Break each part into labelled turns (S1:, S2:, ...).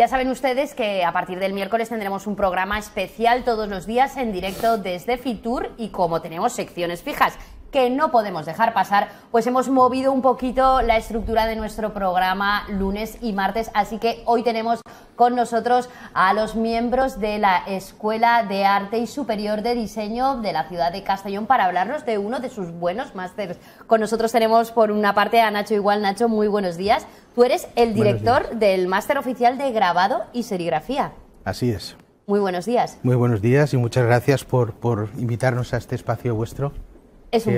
S1: Ya saben ustedes que a partir del miércoles tendremos un programa especial todos los días en directo desde Fitur y como tenemos secciones fijas, que no podemos dejar pasar, pues hemos movido un poquito la estructura de nuestro programa lunes y martes, así que hoy tenemos con nosotros a los miembros de la Escuela de Arte y Superior de Diseño de la ciudad de Castellón para hablarnos de uno de sus buenos másteres. Con nosotros tenemos por una parte a Nacho Igual. Nacho, muy buenos días. Tú eres el director del máster oficial de grabado y serigrafía. Así es. Muy buenos días.
S2: Muy buenos días y muchas gracias por, por invitarnos a este espacio vuestro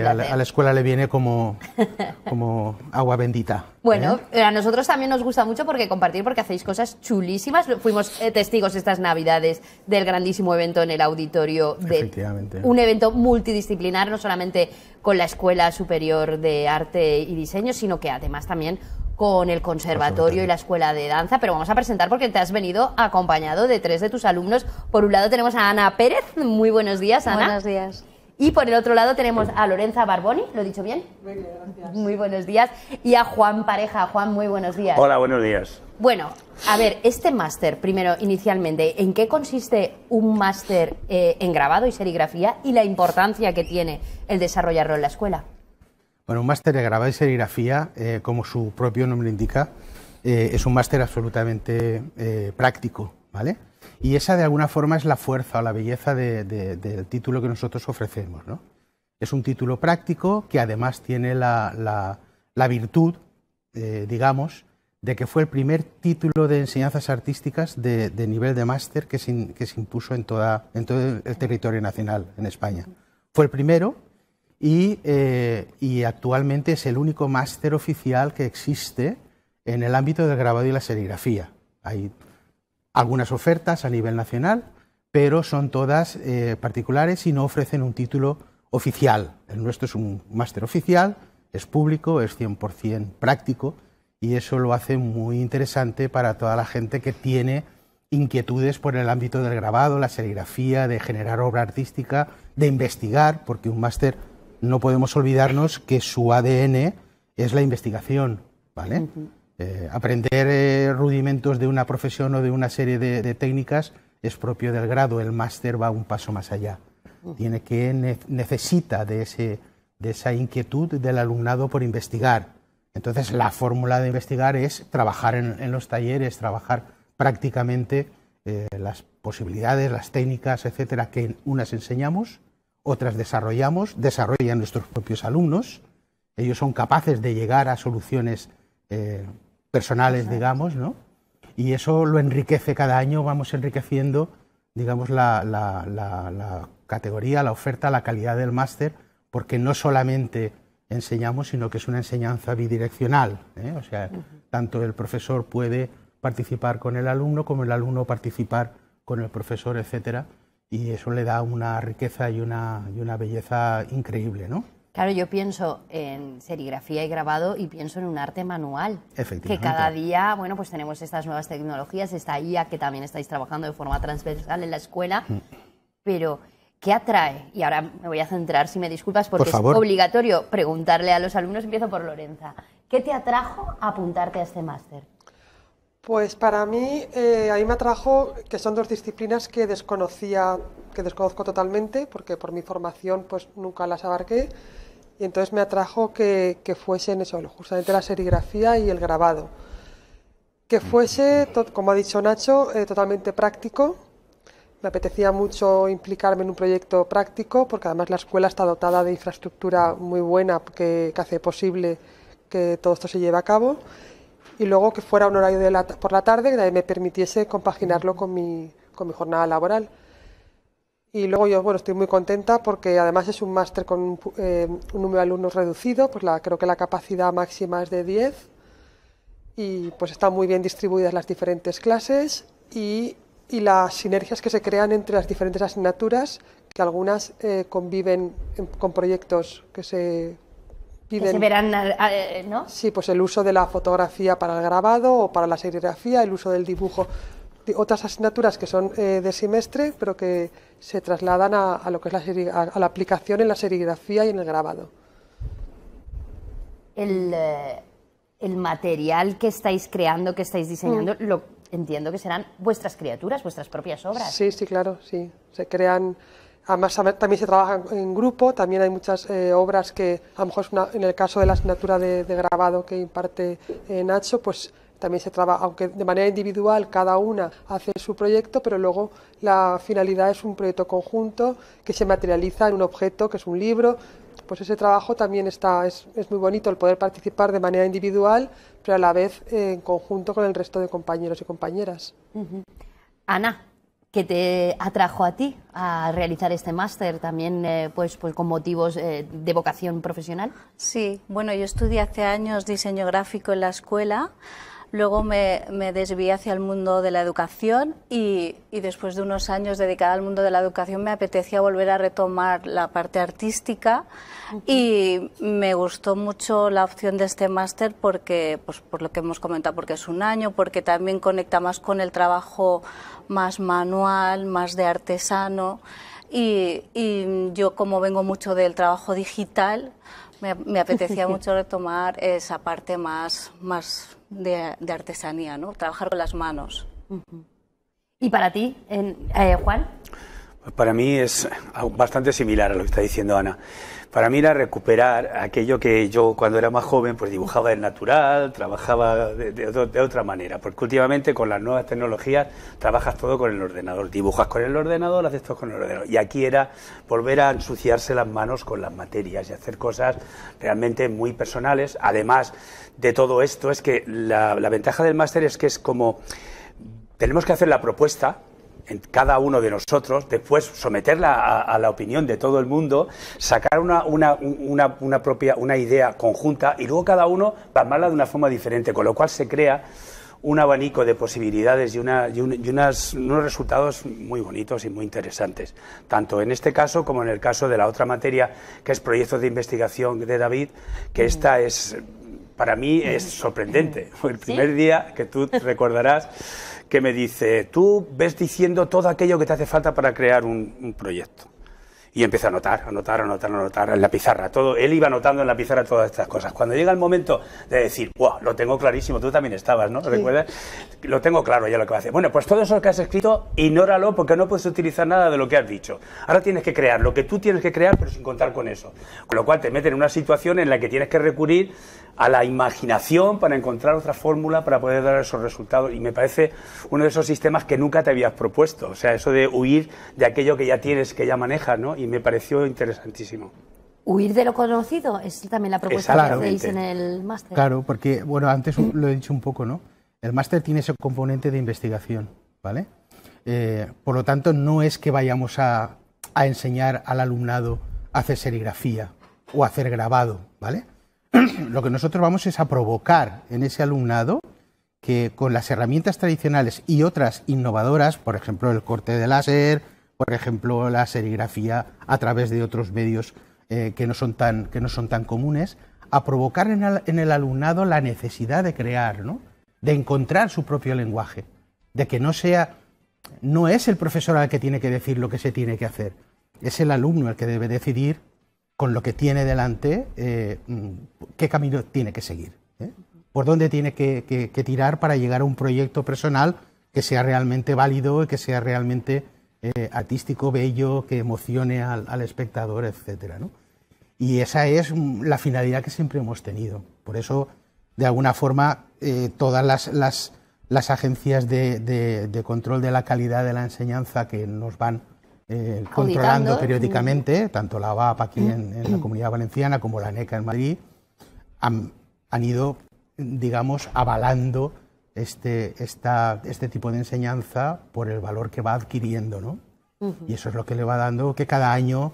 S2: a, la, escuela le viene como, como agua bendita. Bueno,
S1: ¿eh? a nosotros también nos gusta mucho porque compartir, porque hacéis cosas chulísimas. Fuimos eh, testigos estas Navidades del grandísimo evento en el auditorio.
S2: De Un
S1: evento multidisciplinar, no solamente con la Escuela Superior de Arte y Diseño, sino que además también con el conservatorio y la escuela de danza, pero vamos a presentar porque te has venido acompañado de tres de tus alumnos. Por un lado tenemos a Ana Pérez. Muy buenos días, Ana. Buenos días. Y por el otro lado tenemos a Lorenza Barboni, ¿lo he dicho bien? Muy bien, gracias. Muy buenos días. Y a Juan Pareja. Juan, muy buenos días. Hola,
S3: buenos días.
S1: Bueno, a ver, este máster, primero, inicialmente, ¿en qué consiste un máster eh, en grabado y serigrafía y la importancia que tiene el desarrollarlo en la escuela?
S2: Bueno, un máster de grabado y serigrafía, eh, como su propio nombre indica, eh, es un máster absolutamente práctico, ¿vale? Y esa de alguna forma es la fuerza o la belleza del título que nosotros ofrecemos. Es un título práctico que además tiene la, virtud, eh, digamos, de que fue el primer título de enseñanzas artísticas de, nivel de máster que se, impuso en, todo el territorio nacional en España. Fue el primero eh, y, actualmente es el único máster oficial que existe en el ámbito del grabado y la serigrafía algunas ofertas a nivel nacional, pero son todas eh, particulares y no ofrecen un título oficial. El nuestro es un máster oficial, es público, es 100% práctico y eso lo hace muy interesante para toda la gente que tiene inquietudes por el ámbito del grabado, la serigrafía, de generar obra artística, de investigar, porque un máster no podemos olvidarnos que su ADN es la investigación, ¿vale? Eh, aprender eh, rudimentos de una profesión o de una serie de, técnicas es propio del grado, el máster va un paso más allá. Tiene que necesita de, ese, de esa inquietud del alumnado por investigar. Entonces la fórmula de investigar es trabajar en, los talleres, trabajar prácticamente eh, las posibilidades, las técnicas, etcétera, que unas enseñamos, otras desarrollamos, desarrollan nuestros propios alumnos. Ellos son capaces de llegar a soluciones personales, digamos, ¿no? Y eso lo enriquece cada año, vamos enriqueciendo, digamos, la, categoría, la oferta, la calidad del máster, porque no solamente enseñamos, sino que es una enseñanza bidireccional. ¿eh? O sea, tanto el profesor puede participar con el alumno como el alumno participar con el profesor, etcétera, y eso le da una riqueza y una, y una belleza increíble, ¿no?
S1: Claro, yo pienso en serigrafía y grabado y pienso en un arte manual.
S2: Efectivamente. Que cada
S1: día, bueno, pues tenemos estas nuevas tecnologías, esta IA que también estáis trabajando de forma transversal en la escuela, mm. pero ¿qué atrae? Y ahora me voy a centrar, si me disculpas, porque es obligatorio preguntarle a los alumnos, empiezo por Lorenza, ¿qué te atrajo a apuntarte a este máster?
S4: Pues para mí, eh, a mí me atrajo que son dos disciplinas que desconocía, que desconozco totalmente, porque por mi formación pues nunca las abarqué y entonces me atrajo que, que fuesen eso, justamente la serigrafía y el grabado. Que fuese, como ha dicho Nacho, eh, totalmente práctico. Me apetecía mucho implicarme en un proyecto práctico, porque además la escuela está dotada de infraestructura muy buena que, hace posible que todo esto se lleve a cabo. Y luego que fuera un horario por la tarde que me permitiese compaginarlo con mi jornada laboral. Y luego yo, bueno, estoy muy contenta porque además es un máster con un, eh, número de alumnos reducido, pues la, creo que la capacidad máxima es de 10 y pues están muy bien distribuidas las diferentes clases y, y las sinergias que se crean entre las diferentes asignaturas, que algunas eh, conviven con proyectos que se piden. se verán, eh, ¿no? Sí, pues el uso de la fotografía para el grabado o para la serigrafía, el uso del dibujo otras asignaturas que son eh, de semestre, pero que se trasladan a, lo que es la, a, la aplicación en la serigrafía y en el grabado.
S1: El, eh, material que estáis creando, que estáis diseñando, mm. lo, entiendo que serán
S4: vuestras criaturas, vuestras propias obras. Sí, sí, claro, sí. Se crean Además, también se trabaja en grupo, también hay muchas eh, obras que, a lo mejor, en el caso de la asignatura de, grabado que imparte Nacho, pues también se trabaja, aunque de manera individual cada una hace su proyecto, pero luego la finalidad es un proyecto conjunto que se materializa en un objeto que es un libro. Pues ese trabajo también está, es, muy bonito el poder participar de manera individual, pero a la vez en conjunto con el resto de compañeros y compañeras.
S1: Ana, ¿qué te atrajo a ti a realizar este máster también
S5: eh, pues, pues con motivos eh,
S1: de vocación
S5: profesional? Sí, bueno, yo estudié hace años diseño gráfico en la escuela Luego me, me desvié hacia el mundo de la educación y, después de unos años dedicada al mundo de la educación me apetecía volver a retomar la parte artística y me gustó mucho la opción de este máster porque, pues, por lo que hemos comentado, porque es un año, porque también conecta más con el trabajo más manual, más de artesano. Y, yo como vengo mucho del trabajo digital, me, apetecía mucho retomar esa parte más de, artesanía, ¿no? Trabajar con las manos. ¿Y para ti,
S1: en, eh,
S5: Juan?
S3: para mí es ah, bastante similar a lo que está diciendo Ana. Para mí era recuperar aquello que yo cuando era más joven pues dibujaba en natural, trabajaba de, otra manera, porque últimamente con las nuevas tecnologías trabajas todo con el ordenador, dibujas con el ordenador, haces todo con el ordenador. Y aquí era volver a ensuciarse las manos con las materias y hacer cosas realmente muy personales. Además de todo esto es que la, la ventaja del máster es que es como tenemos que hacer la propuesta, en cada uno de nosotros, después someterla a, la opinión de todo el mundo, sacar una, propia una idea conjunta y luego cada uno plasmarla de una forma diferente, con lo cual se crea un abanico de posibilidades y, una, y, unas, unos resultados muy bonitos y muy interesantes, tanto en este caso como en el caso de la otra materia, que es proyectos de investigación de David, que esta mm. es para mí es sorprendente. Mm. El primer día que tú recordarás que me dice, tú ves diciendo todo aquello que te hace falta para crear un, un proyecto y empieza a anotar, a anotar, a anotar, anotar en la pizarra. Todo, él iba anotando en la pizarra todas estas cosas. Cuando llega el momento de decir, wow, lo tengo clarísimo, tú también estabas, ¿no? ¿Recuerdas? Lo tengo claro ya lo que va a hacer. Bueno, pues todo eso que has escrito, ignóralo porque no puedes utilizar nada de lo que has dicho. Ahora tienes que crear lo que tú tienes que crear, pero sin contar con eso. Con lo cual te meten en una situación en la que tienes que recurrir a la imaginación para encontrar otra fórmula para poder dar esos resultados. Y me parece uno de esos sistemas que nunca te habías propuesto. O sea, eso de huir de aquello que ya tienes, que ya manejas, ¿no? y me pareció interesantísimo.
S1: Huir de lo conocido es también la propuesta que hacéis en el máster. Claro,
S2: porque, bueno, antes lo he dicho un poco, ¿no? El máster tiene ese componente de investigación, ¿vale? Eh, por lo tanto, no es que vayamos a, a enseñar al alumnado a hacer serigrafía o a hacer grabado, ¿vale? lo que nosotros vamos es a provocar en ese alumnado que con las herramientas tradicionales y otras innovadoras, por ejemplo, el corte de láser, por ejemplo, la serigrafía a través de otros medios eh, que, no son tan, que no son tan comunes, a provocar en el, alumnado la necesidad de crear, ¿no? de encontrar su propio lenguaje, de que no sea, no es el profesor al que tiene que decir lo que se tiene que hacer, es el alumno el que debe decidir con lo que tiene delante eh, mm, qué camino tiene que seguir, ¿eh? por dónde tiene que, que tirar para llegar a un proyecto personal que sea realmente válido y que sea realmente eh, artístico, bello, que emocione al, espectador, etcétera. ¿no? Y esa es mm, la finalidad que siempre hemos tenido. Por eso, de alguna forma, eh, todas las, agencias de, control de la calidad de la enseñanza que nos van eh, controlando periódicamente, mm. tanto la VAP aquí mm. en, la Comunidad Valenciana como la NECA en Madrid, han ido, digamos, avalando este, esta, este tipo de enseñanza por el valor que va adquiriendo. ¿no? Y eso es lo que le va dando que cada año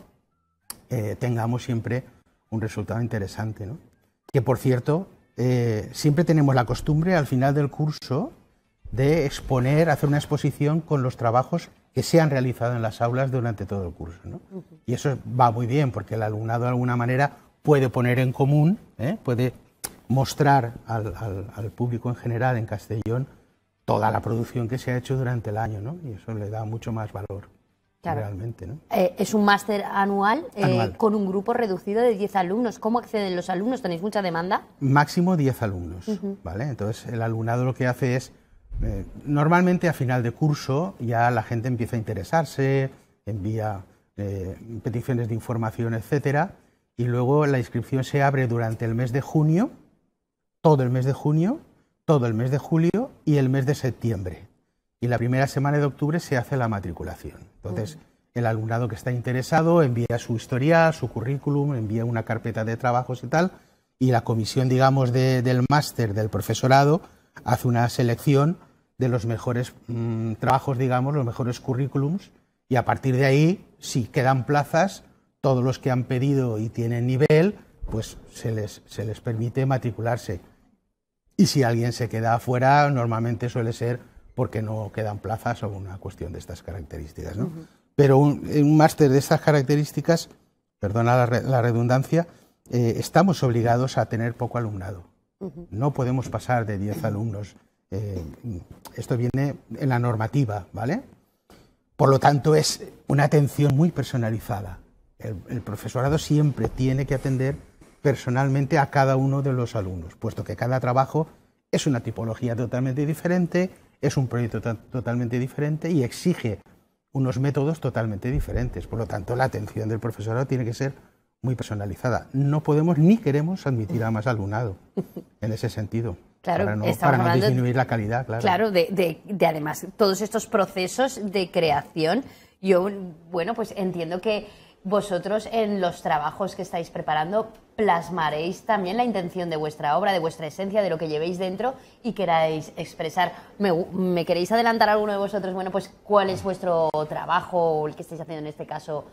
S2: eh, tengamos siempre un resultado interesante. ¿no? Que por cierto, eh, siempre tenemos la costumbre al final del curso de exponer, hacer una exposición con los trabajos que se han realizado en las aulas durante todo el curso. ¿no? Y eso va muy bien porque el alumnado de alguna manera puede poner en común, ¿eh? puede mostrar al, público en general en Castellón toda la producción que se ha hecho durante el año, ¿no? Y eso le da mucho más valor. Realmente, ¿no?
S1: Eh, es un máster eh, anual, con un grupo reducido de 10 alumnos. ¿Cómo acceden los alumnos? ¿Tenéis mucha demanda?
S2: Máximo 10 alumnos, ¿vale? Entonces el alumnado lo que hace es, eh, normalmente a final de curso ya la gente empieza a interesarse, envía peticiones de información, etcétera, y luego la inscripción se abre durante el mes de junio todo el mes de junio, todo el mes de julio y el mes de septiembre. Y la primera semana de octubre se hace la matriculación. Entonces, mm. el alumnado que está interesado envía su historia, su currículum, envía una carpeta de trabajos y tal, y la comisión, digamos, del máster del profesorado hace una selección de los mejores mm, trabajos, digamos, los mejores currículums, y a partir de ahí, si quedan plazas, todos los que han pedido y tienen nivel, pues se les, se les permite matricularse. Y si alguien se queda afuera, normalmente suele ser porque no quedan plazas o una cuestión de estas características. ¿no? Pero un, un máster de estas características, perdona la, redundancia, eh, estamos obligados a tener poco alumnado. No podemos pasar de 10 alumnos. Eh, esto viene en la normativa, ¿vale? Por lo tanto, es una atención muy personalizada. el profesorado siempre tiene que atender personalmente a cada uno de los alumnos, puesto que cada trabajo es una tipología totalmente diferente, es un proyecto totalmente diferente y exige unos métodos totalmente diferentes. Por lo tanto, la atención del profesorado tiene que ser muy personalizada. No podemos ni queremos admitir a más alumnado en ese sentido. Claro, para no, disminuir la calidad, claro.
S1: de, de, además todos estos procesos de creación, yo, bueno, pues entiendo que vosotros en los trabajos que estáis preparando plasmaréis también la intención de vuestra obra, de vuestra esencia, de lo que llevéis dentro y queráis expresar. ¿Me, queréis adelantar alguno de vosotros? Bueno, pues cuál es vuestro trabajo o el que estáis haciendo en este caso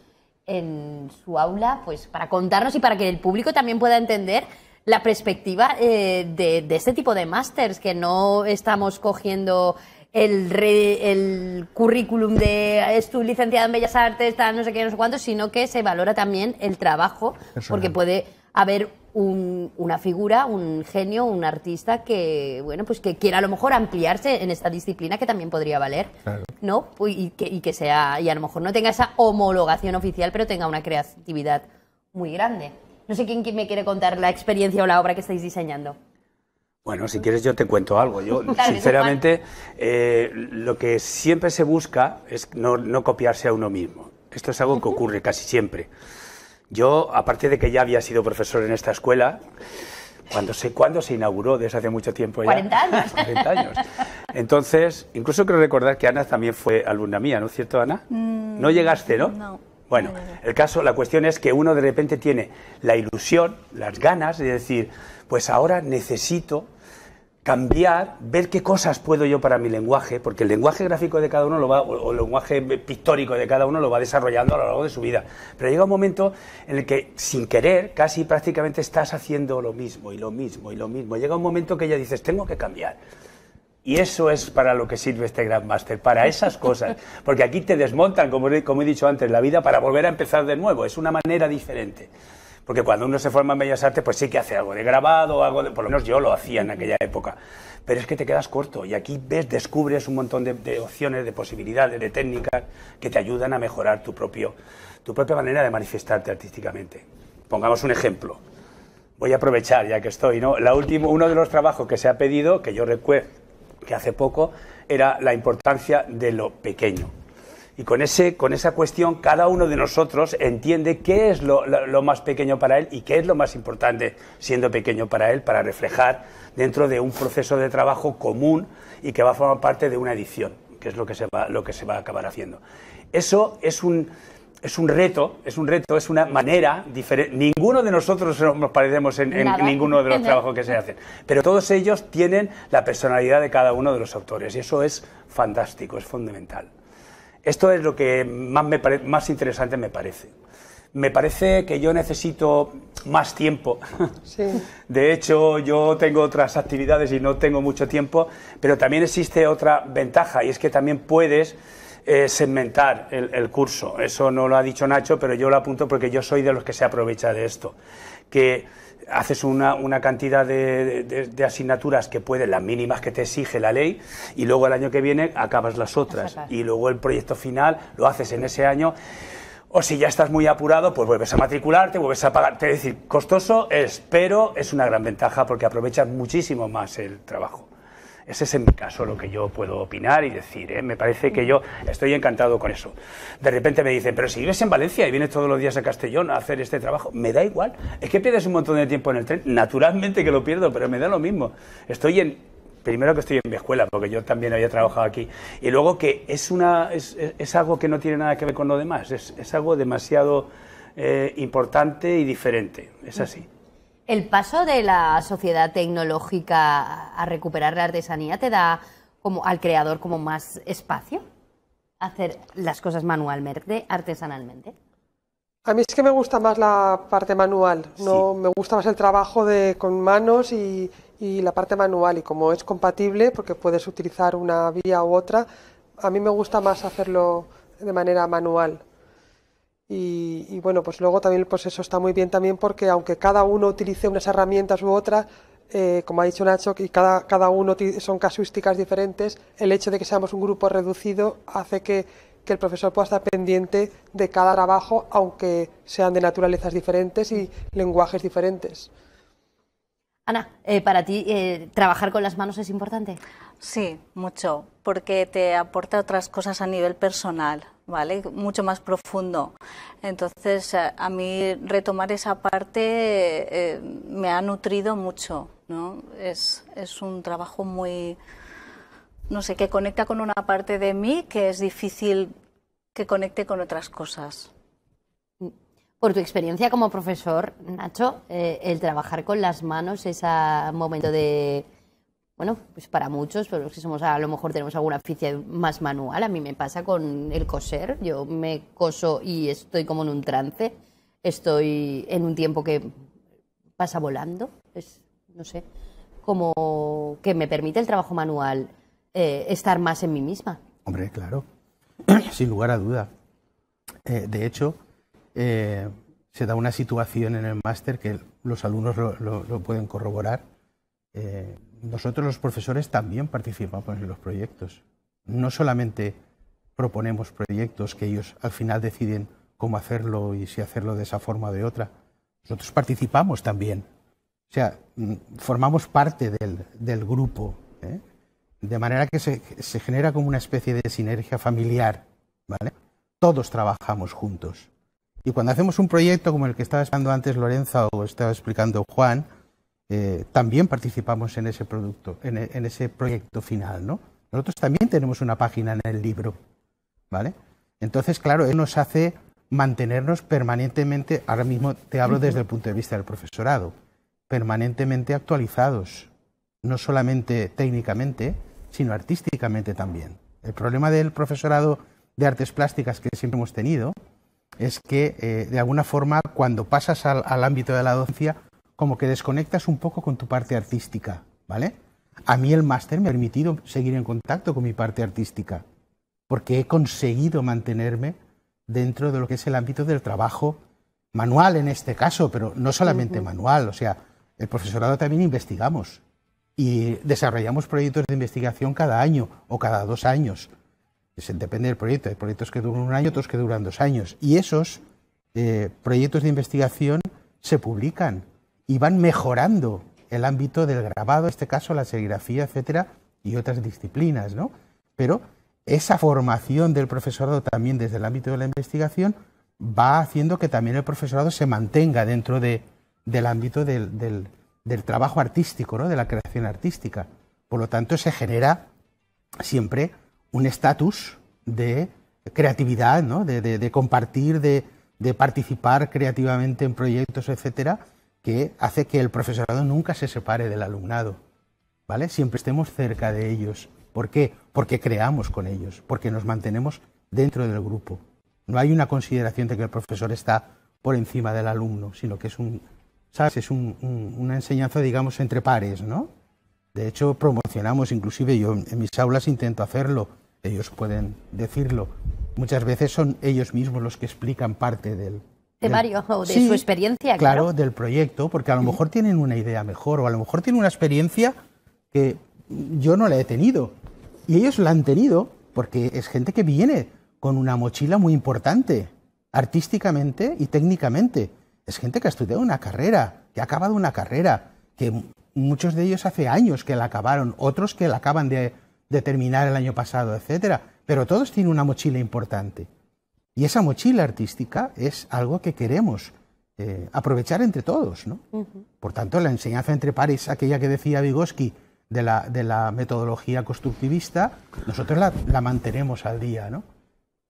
S1: en su aula, pues para contarnos y para que el público también pueda entender la perspectiva eh, de, de, este tipo de másters, que no estamos cogiendo el, currículum de estoy licenciado en Bellas Artes, no sé qué, no sé cuánto, sino que se valora también el trabajo, porque puede haber una figura, un genio, un artista que, bueno, pues que quiera a lo mejor ampliarse en esta disciplina que también podría valer, ¿no? Y que, y que, sea, y a lo mejor no tenga esa homologación oficial, pero tenga una creatividad muy grande. No sé quién, quién me quiere contar la experiencia o la obra que estáis diseñando.
S3: Bueno, si quieres yo te cuento algo. Yo, sinceramente, eh, lo que siempre se busca es no, copiarse a uno mismo. Esto es algo que ocurre casi siempre. Yo, aparte de que ya había sido profesor en esta escuela, cuando se, cuándo se inauguró, desde hace mucho tiempo ya. 40 años. Entonces, incluso creo recordar que Ana también fue alumna mía, ¿no es cierto, Ana? Mm, no llegaste, ¿no? No. Bueno, el caso, la cuestión es que uno de repente tiene la ilusión, las ganas de decir, pues ahora necesito cambiar, ver qué cosas puedo yo para mi lenguaje, porque el lenguaje gráfico de cada uno lo va, o el lenguaje pictórico de cada uno lo va desarrollando a lo largo de su vida. Pero llega un momento en el que, sin querer, casi prácticamente estás haciendo lo mismo y lo mismo y lo mismo. Llega un momento que ya dices, tengo que cambiar. Y eso es para lo que sirve este Grandmaster, para esas cosas. Porque aquí te desmontan, como, como he dicho antes, la vida para volver a empezar de nuevo. Es una manera diferente. Porque cuando uno se forma en Bellas Artes, pues sí que hace algo de grabado, algo de, por lo menos yo lo hacía en aquella época. Pero es que te quedas corto y aquí ves, descubres un montón de, opciones, de posibilidades, de técnicas que te ayudan a mejorar tu, propio, tu propia manera de manifestarte artísticamente. Pongamos un ejemplo. Voy a aprovechar ya que estoy, ¿no? La último, uno de los trabajos que se ha pedido, que yo recuerdo que hace poco, era la importancia de lo pequeño. Y con, ese, con esa cuestión cada uno de nosotros entiende qué es lo, más pequeño para él y qué es lo más importante siendo pequeño para él para reflejar dentro de un proceso de trabajo común y que va a formar parte de una edición, que es lo que se va, lo que se va a acabar haciendo. Eso es un, es un reto, es un reto, es una manera diferente. Ninguno de nosotros nos parecemos en ninguno de los trabajos que se hacen, pero todos ellos tienen la personalidad de cada uno de los autores y eso es fantástico, es fundamental. Esto es lo que más, me más interesante me parece. Me parece que yo necesito más tiempo. De hecho, yo tengo otras actividades y no tengo mucho tiempo, pero también existe otra ventaja y es que también puedes eh, segmentar el, curso. Eso no lo ha dicho Nacho, pero yo lo apunto porque yo soy de los que se aprovecha de esto. Que haces una, una cantidad de, asignaturas que pueden, las mínimas que te exige la ley, y luego el año que viene acabas las otras. Y luego el proyecto final lo haces en ese año. O si ya estás muy apurado, pues vuelves a matricularte, vuelves a pagar. Es decir, costoso es, pero es una gran ventaja porque aprovechas muchísimo más el trabajo. Ese es en mi caso lo que yo puedo opinar y decir. ¿eh? Me parece que yo estoy encantado con eso. De repente me dicen, pero si vives en Valencia y vienes todos los días a Castellón a hacer este trabajo, me da igual. Es que pierdes un montón de tiempo en el tren. Naturalmente que lo pierdo, pero me da lo mismo. Estoy en... Primero que estoy en mi escuela, porque yo también había trabajado aquí. Y luego que es, una, es, algo que no tiene nada que ver con lo demás. Es, es algo demasiado eh, importante y diferente. Es así.
S1: ¿El paso de la sociedad tecnológica a recuperar la artesanía te da al creador como más espacio? ¿Hacer las cosas manualmente, artesanalmente?
S4: A mí es que me gusta más la parte manual, no me gusta más el trabajo de, con manos y, y la parte manual y como es compatible porque puedes utilizar una vía u otra, a mí me gusta más hacerlo de manera manual. Y, bueno, pues luego también pues eso está muy bien también porque aunque cada uno utilice unas herramientas u otras, eh, como ha dicho Nacho, y cada, cada uno son casuísticas diferentes, el hecho de que seamos un grupo reducido hace que, que el profesor pueda estar pendiente de cada trabajo, aunque sean de naturalezas diferentes y lenguajes diferentes.
S5: Ana, eh, ¿para ti eh, trabajar con las manos es importante? Sí, mucho, porque te aporta otras cosas a nivel personal, ¿vale? Mucho más profundo. Entonces, a, mí retomar esa parte eh, me ha nutrido mucho, ¿no? Es, es un trabajo muy, no sé, que conecta con una parte de mí que es difícil que conecte con otras cosas. Por tu
S1: experiencia como profesor, Nacho, eh, el trabajar con las manos es un momento de, bueno, pues para muchos, pero los que somos a lo mejor tenemos alguna afición más manual, a mí me pasa con el coser, yo me coso y estoy como en un trance, estoy en un tiempo que pasa volando, es, no sé, como que me permite el trabajo manual eh, estar más en mí misma.
S2: Hombre, claro, sin lugar a duda. Eh, de hecho, eh, se da una situación en el máster que los alumnos lo, pueden corroborar. Eh, nosotros los profesores también participamos en los proyectos. No solamente proponemos proyectos que ellos al final deciden cómo hacerlo y si hacerlo de esa forma o de otra. Nosotros participamos también. O sea, mm, formamos parte del, grupo. ¿eh? De manera que se, genera como una especie de sinergia familiar. Todos trabajamos juntos. Y cuando hacemos un proyecto como el que estaba explicando antes Lorenza o estaba explicando Juan, eh, también participamos en ese producto, en, en, ese proyecto final, ¿no? Nosotros también tenemos una página en el libro, ¿vale? Entonces, claro, eso nos hace mantenernos permanentemente, ahora mismo te hablo desde el punto de vista del profesorado, permanentemente actualizados, no solamente técnicamente, sino artísticamente también. El problema del profesorado de artes plásticas que siempre hemos tenido es que eh, de alguna forma cuando pasas al, ámbito de la docencia, como que desconectas un poco con tu parte artística, ¿vale? A mí el máster me ha permitido seguir en contacto con mi parte artística, porque he conseguido mantenerme dentro de lo que es el ámbito del trabajo manual en este caso, pero no solamente manual, o sea, el profesorado también investigamos y desarrollamos proyectos de investigación cada año o cada dos años depende del proyecto. Hay proyectos que duran un año, otros que duran dos años. Y esos eh, proyectos de investigación se publican y van mejorando el ámbito del grabado, en este caso la serigrafía, etcétera, y otras disciplinas, ¿no? Pero esa formación del profesorado también desde el ámbito de la investigación va haciendo que también el profesorado se mantenga dentro del ámbito del, trabajo artístico, de la creación artística. Por lo tanto, se genera siempre un estatus de creatividad, de, compartir, de, participar creativamente en proyectos, etcétera, que hace que el profesorado nunca se separe del alumnado. ¿vale? Siempre estemos cerca de ellos. ¿Por qué? Porque creamos con ellos, porque nos mantenemos dentro del grupo. No hay una consideración de que el profesor está por encima del alumno, sino que es un, Es una enseñanza, digamos, entre pares, ¿no? De hecho, promocionamos, inclusive yo en mis aulas intento hacerlo, ellos pueden decirlo. Muchas veces son ellos mismos los que explican parte del
S1: de o de su experiencia. Claro,
S2: claro, del proyecto, porque a lo mejor tienen una idea mejor o a lo mejor tienen una experiencia que yo no la he tenido. Y ellos la han tenido porque es gente que viene con una mochila muy importante, artísticamente y técnicamente. Es gente que ha estudiado una carrera, que ha acabado una carrera, que muchos de ellos hace años que la acabaron, otros que la acaban de Determinar el año pasado, etc. Pero todos tienen una mochila importante. Y esa mochila artística es algo que queremos eh, aprovechar entre todos. ¿no? Por tanto, la enseñanza entre pares, aquella que decía Vygotsky de la, metodología constructivista, nosotros la, mantenemos al día, ¿no?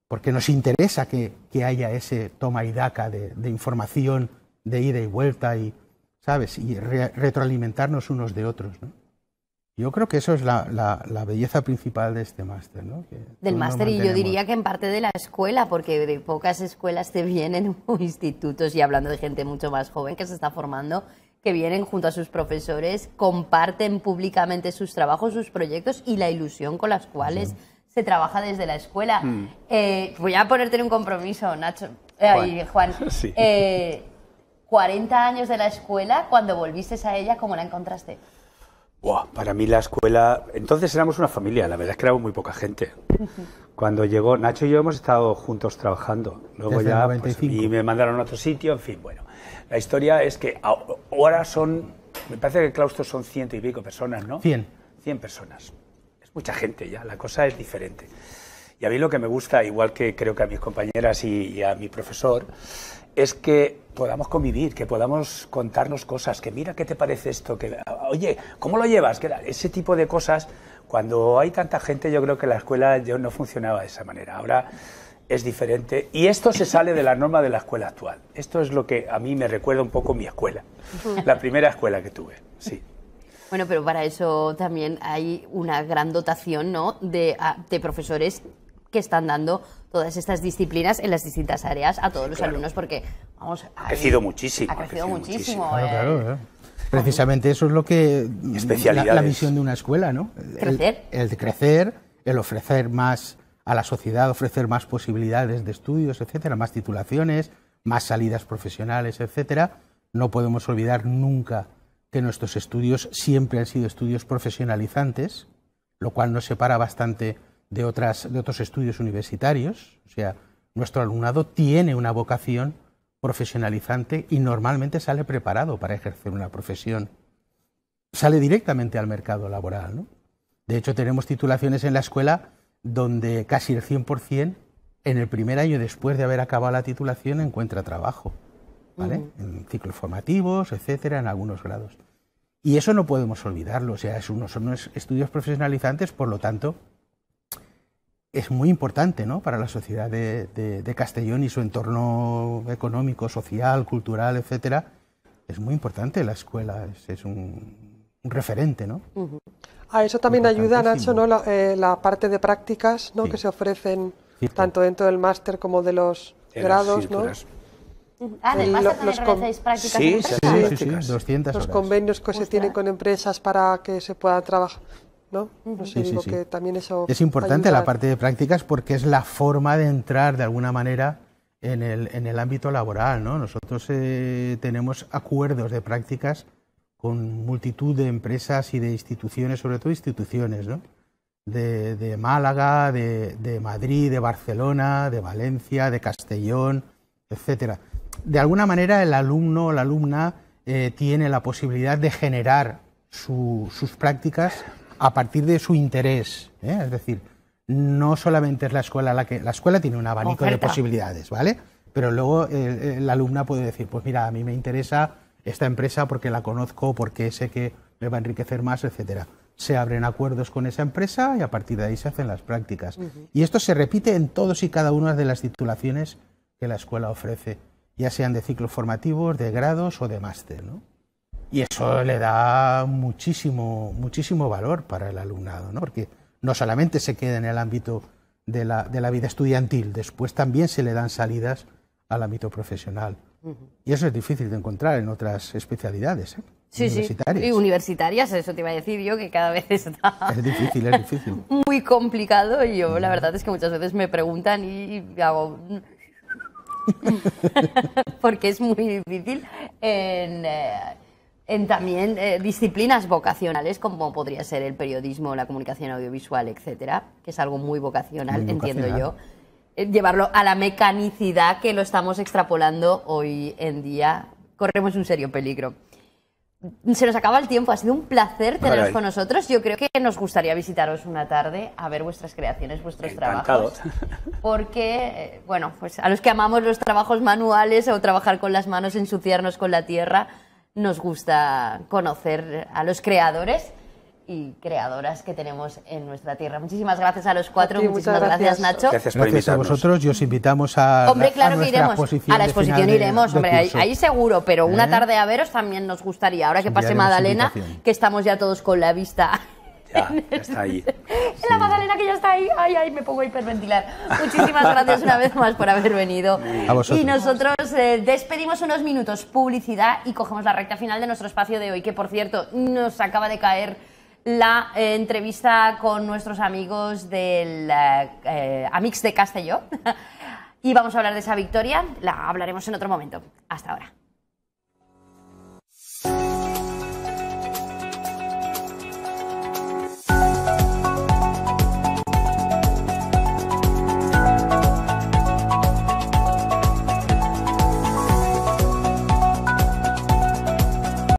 S2: porque nos interesa que, haya ese toma y daca de, información, de ida y vuelta, y, ¿sabes? y retroalimentarnos unos de otros. ¿no? Yo creo que eso es la, belleza principal de este máster. ¿no? Del máster y yo diría
S1: que en parte de la escuela, porque de pocas escuelas te vienen institutos, y hablando de gente mucho más joven que se está formando, que vienen junto a sus profesores, comparten públicamente sus trabajos, sus proyectos y la ilusión con las cuales se trabaja desde la escuela. Mm. Eh, voy a ponerte un compromiso, Nacho. Juan. Y Juan. 40 eh, años de la escuela, cuando volviste a ella, ¿cómo la encontraste?
S3: para mí la escuela. Entonces éramos una familia, la verdad es que éramos muy poca gente. Cuando llegó Nacho y yo hemos estado juntos trabajando. Luego ya. Pues, y me mandaron a otro sitio, en fin, bueno. La historia es que ahora son. Me parece que el claustro son ciento y pico personas, ¿no? Cien. Cien personas. Es mucha gente ya, la cosa es diferente. Y a mí lo que me gusta, igual que creo que a mis compañeras y a mi profesor, es que podamos convivir, que podamos contarnos cosas, que mira qué te parece esto, que oye, ¿cómo lo llevas? ese tipo de cosas, cuando hay tanta gente, yo creo que la escuela yo no funcionaba de esa manera. Ahora es diferente y esto se sale de la norma de la escuela actual. Esto es lo que a mí me recuerda un poco mi escuela, la primera escuela que tuve, sí.
S1: Bueno, pero para eso también hay una gran dotación ¿no? de, ah, de profesores que están dando todas estas disciplinas en las distintas áreas a todos los alumnos, porque vamos,
S3: ha crecido muchísimo. muchísimo. Eh.
S2: Precisamente eso es lo que mm, la, la misión de una escuela, ¿no? El, el, crecer, el ofrecer más a la sociedad, ofrecer más posibilidades de estudios, etcétera, más titulaciones, más salidas profesionales, etcétera. No podemos olvidar nunca que nuestros estudios siempre han sido estudios profesionalizantes, lo cual nos separa bastante de, otras, de otros estudios universitarios. O sea, nuestro alumnado tiene una vocación profesionalizante y normalmente sale preparado para ejercer una profesión. Sale directamente al mercado laboral. ¿no? De hecho, tenemos titulaciones en la escuela donde casi el 100% en el primer año después de haber acabado la titulación encuentra trabajo. ¿vale? En ciclos formativos, etcétera, en algunos grados. Y eso no podemos olvidarlo. O sea, es uno son estudios profesionalizantes, por lo tanto, es muy importante ¿no? para la sociedad de, Castellón y su entorno económico, social, cultural, etcétera. Es muy importante la escuela, es, un, referente. ¿no?
S4: A ah, eso también ayuda, Nacho, ¿no? Eh, la, parte de prácticas ¿no? que se ofrecen tanto dentro del máster como de los grados. ¿no? Ah, del máster prácticas. Sí, sí, sí, sí, 200 Los convenios que se tienen con empresas para que se pueda trabajar pues es importante la parte
S2: de prácticas porque es la forma de entrar de alguna manera en el, ámbito laboral, ¿no? Nosotros eh, tenemos acuerdos de prácticas con multitud de empresas y de instituciones, sobre todo instituciones, ¿no? De, Málaga, de, Madrid, de Barcelona, de Valencia, de Castellón, etcétera. De alguna manera el alumno o la alumna eh, tiene la posibilidad de generar sus prácticas a partir de su interés. ¿eh? Es decir, no solamente es la escuela la que. La escuela tiene un abanico de posibilidades, ¿vale? Pero luego el la alumna puede decir, pues mira, a mí me interesa esta empresa porque la conozco, porque sé que me va a enriquecer más, etcétera. Se abren acuerdos con esa empresa y a partir de ahí se hacen las prácticas. Y esto se repite en todos y cada una de las titulaciones que la escuela ofrece, ya sean de ciclos formativos, de grados o de máster, ¿no? Y eso le da muchísimo, muchísimo valor para el alumnado, ¿no? porque no solamente se queda en el ámbito de la, vida estudiantil, después también se le dan salidas al ámbito profesional. Y eso es difícil de encontrar en otras especialidades. ¿eh? universitarias. sí. Y
S1: universitarias, eso te iba a decir yo, que cada vez está. Es difícil, es difícil. Muy complicado. Y yo, la verdad es que muchas veces me preguntan y, hago. Porque es muy difícil en, eh, en también eh, disciplinas vocacionales como podría ser el periodismo, la comunicación audiovisual, etcétera, que es algo muy vocacional, entiendo yo. Eh, llevarlo a la mecanicidad que lo estamos extrapolando hoy en día, corremos un serio peligro. Se nos acaba el tiempo, ha sido un placer tenerlos con nosotros. Yo creo que nos gustaría visitaros una tarde a ver vuestras creaciones, vuestros trabajos. Porque, eh, bueno, pues a los que amamos los trabajos manuales o trabajar con las manos, ensuciarnos con la tierra, nos gusta conocer a los creadores y creadoras que tenemos en nuestra tierra. Muchísimas gracias a los cuatro, muchísimas gracias. Nacho. Gracias, por a vosotros
S2: y os invitamos a, hombre, claro que iremos. a la exposición iremos, hombre, ahí,
S1: seguro, pero una ¿Eh? tarde a veros también nos gustaría. Ahora que pase Magdalena, que estamos ya todos con la vista
S3: ya, está ahí.
S1: en la Magdalena que ya está ahí. Ay, ay, me pongo a hiperventilar. Muchísimas gracias una vez más por haber venido. Y nosotros eh, despedimos unos minutos publicidad y cogemos la recta final de nuestro espacio de hoy, que por cierto, nos acaba de caer la eh, entrevista con nuestros amigos del eh, Amix de Castelló. y vamos a hablar de esa victoria. La hablaremos en otro momento. Hasta ahora.